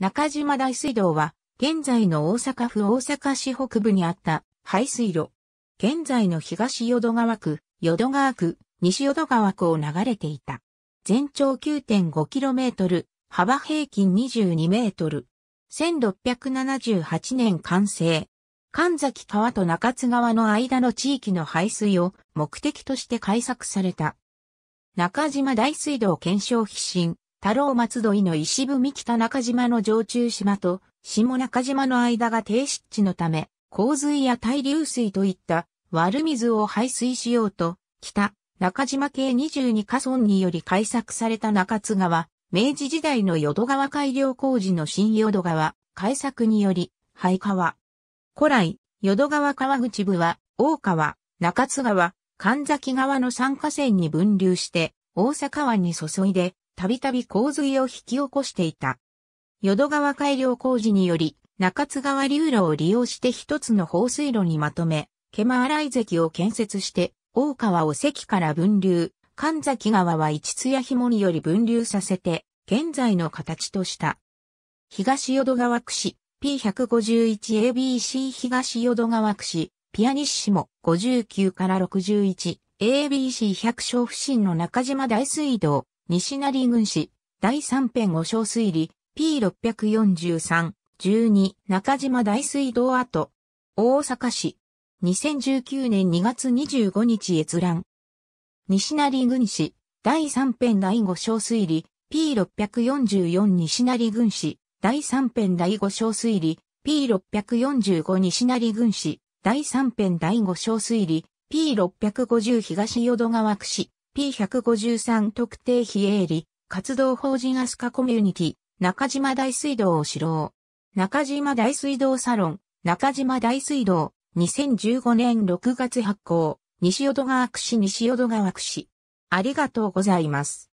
中島大水道は、現在の大阪府大阪市北部にあった排水路。現在の東淀川区、淀川区、西淀川区を流れていた。全長 9.5km、幅平均 22m。1678年完成。神崎川と中津川の間の地域の排水を目的として開削された。中島大水道検証必進。太郎松戸井の石踏北中島の上中島と下中島の間が低湿地のため、洪水や大流水といった悪水を排水しようと、北中島系22河村により開削された中津川、明治時代の淀川改良工事の新淀川、開削により、廃川。古来、淀川川口部は、大川、中津川、神崎川の三河川に分流して、大阪湾に注いで、たびたび洪水を引き起こしていた。淀川改良工事により、中津川流路を利用して一つの放水路にまとめ、ケマ洗関を建設して、大川を関から分流、神崎川は一津屋紐により分流させて、現在の形とした。東淀川区市、P151ABC 東淀川区市、ピアニッシモ59から 61ABC100 小不振の中島大水道、西成軍師、第三編五章推理、P643、12、中島大水道跡、大阪市、2019年2月25日閲覧。西成軍師、第三編第五章推理、P644 西成軍師、第三編第五章推理、P645 西成軍師、第三編第五章推理、P650 東淀川区市。P153 特定非営利、活動法人アスカコミュニティ、中島大水道を知ろう。中島大水道サロン、中島大水道、2015年6月発行、西淀川区市西淀川区市。ありがとうございます。